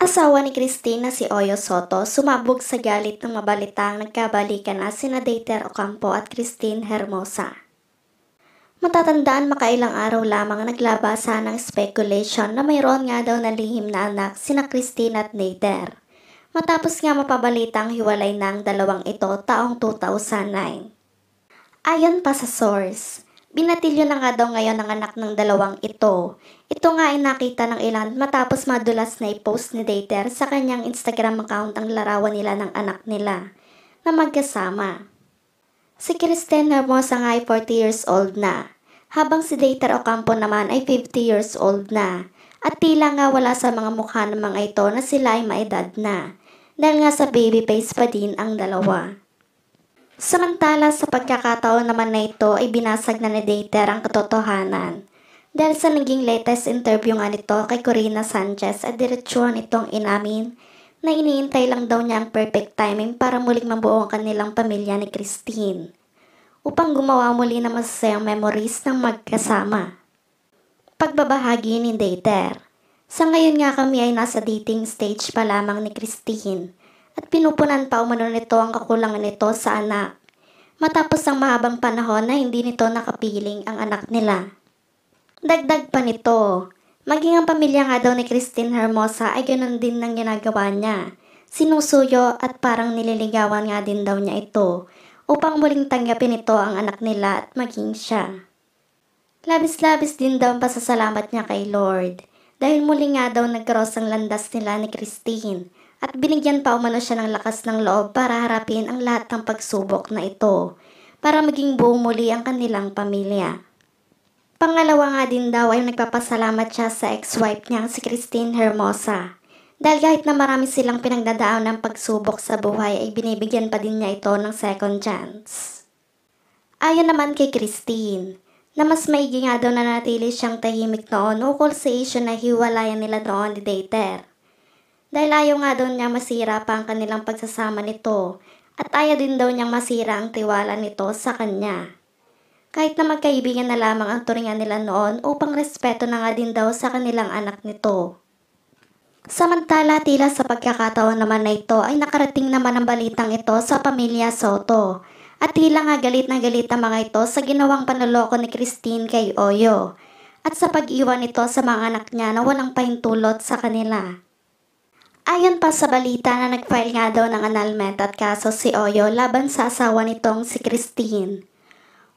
Asawa ni Christine si Oyo Soto sumabog sa galit ng mabalitang nagkabalikan na sina Dater Ocampo at Christine Hermosa. Matatandaan makailang araw lamang naglabasa ng speculation na mayroon nga daw na lihim na anak sina Christine at Nader. Matapos nga mapabalitang hiwalay ng dalawang ito taong 2009. Ayon pa sa source, Binatilyo na nga daw ngayon ang anak ng dalawang ito. Ito nga ay nakita ng ilan matapos madulas na i-post ni Dater sa kanyang Instagram account ang larawan nila ng anak nila na magkasama. Si Kristen Hermosa nga ay 40 years old na, habang si Dater Ocampo naman ay 50 years old na. At tila nga wala sa mga mukha ng mga ito na sila ay maedad na, dahil nga sa baby face pa din ang dalawa. Samantala sa pagkakataon naman na ito ay binasag na ni Dater ang katotohanan. Dahil sa naging latest interview nga nito kay Corina Sanchez at diretsyon itong inamin na iniintay lang daw niya ang perfect timing para muling mabuo ang kanilang pamilya ni Christine upang gumawa muli ng masasayang memories ng magkasama. Pagbabahagi ni Dater Sa ngayon nga kami ay nasa dating stage pa lamang ni Christine at pinupunan pa umano nito ang kakulangan nito sa anak matapos ang mahabang panahon na hindi nito nakapiling ang anak nila. Dagdag pa nito, maging ang pamilya nga daw ni Christine Hermosa ay ganoon din ng ginagawa niya. Sinusuyo at parang nililigawan nga din daw niya ito upang muling tanggapin ito ang anak nila at maging siya. Labis-labis din daw ang pasasalamat niya kay Lord dahil muli nga daw nagkaroos ang landas nila ni Christine at binigyan pa umano siya ng lakas ng loob para harapin ang lahat ng pagsubok na ito para maging buo muli ang kanilang pamilya. Pangalawa nga din daw ay nagpapasalamat siya sa ex-wife niya si Christine Hermosa dahil kahit na marami silang pinagdadaan ng pagsubok sa buhay ay binibigyan pa din niya ito ng second chance. Ayon naman kay Christine, na mas maigi nga daw nanatili siyang tahimik noon ukol sa isyo na hiwalayan nila doon ni Dater. Dahil ayaw nga daw niya masira pa ang kanilang pagsasama nito at ayaw din daw niyang masira ang tiwala nito sa kanya. Kahit na magkaibigan na lamang ang turingan nila noon upang respeto na nga din daw sa kanilang anak nito. Samantala tila sa pagkakataon naman na ito ay nakarating naman ang balitang ito sa pamilya Soto at tila nga galit na galit ang mga ito sa ginawang panloloko ni Christine kay Oyo at sa pag-iwan nito sa mga anak niya na walang pahintulot sa kanila. Ayon pa sa balita na nag-file nga daw ng annulment at kaso si Oyo laban sa asawa nitong si Christine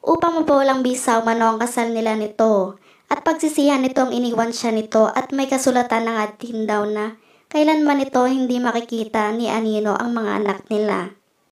upang mapawalang bisaw mano ang kasal nila nito at pagsisihan nitong iniwan siya nito at may kasulatan ng atin daw na kailanman ito hindi makikita ni Anino ang mga anak nila.